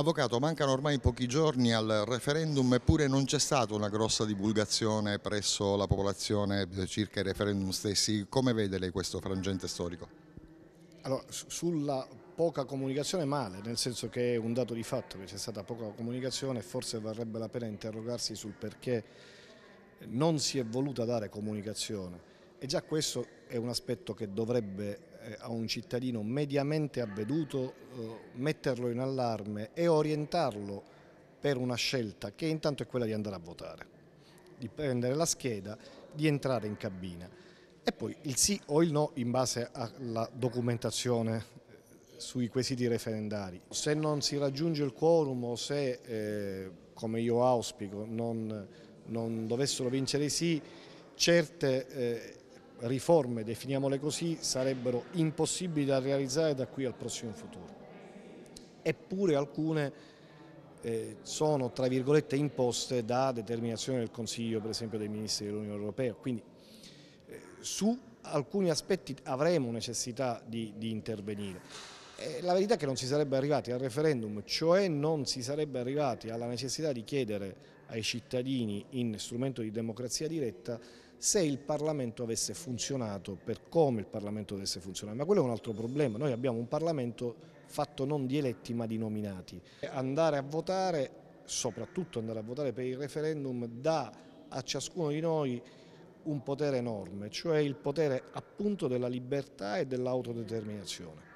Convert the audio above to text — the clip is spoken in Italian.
Avvocato, mancano ormai pochi giorni al referendum eppure non c'è stata una grossa divulgazione presso la popolazione eh, circa i referendum stessi. Come vede lei questo frangente storico? Allora, sulla poca comunicazione male, nel senso che è un dato di fatto che c'è stata poca comunicazione, forse varrebbe la pena interrogarsi sul perché non si è voluta dare comunicazione e già questo è un aspetto che dovrebbe eh, a un cittadino mediamente avveduto eh, metterlo in allarme e orientarlo per una scelta che intanto è quella di andare a votare, di prendere la scheda, di entrare in cabina e poi il sì o il no in base alla documentazione eh, sui quesiti referendari. Se non si raggiunge il quorum o se, eh, come io auspico, non, non dovessero vincere i sì, certe eh, riforme, definiamole così, sarebbero impossibili da realizzare da qui al prossimo futuro. Eppure alcune eh, sono tra virgolette imposte da determinazione del Consiglio per esempio dei Ministri dell'Unione Europea, quindi eh, su alcuni aspetti avremo necessità di, di intervenire. Eh, la verità è che non si sarebbe arrivati al referendum, cioè non si sarebbe arrivati alla necessità di chiedere ai cittadini in strumento di democrazia diretta se il Parlamento avesse funzionato per come il Parlamento avesse funzionato, ma quello è un altro problema, noi abbiamo un Parlamento fatto non di eletti ma di nominati. Andare a votare, soprattutto andare a votare per il referendum, dà a ciascuno di noi un potere enorme, cioè il potere appunto della libertà e dell'autodeterminazione.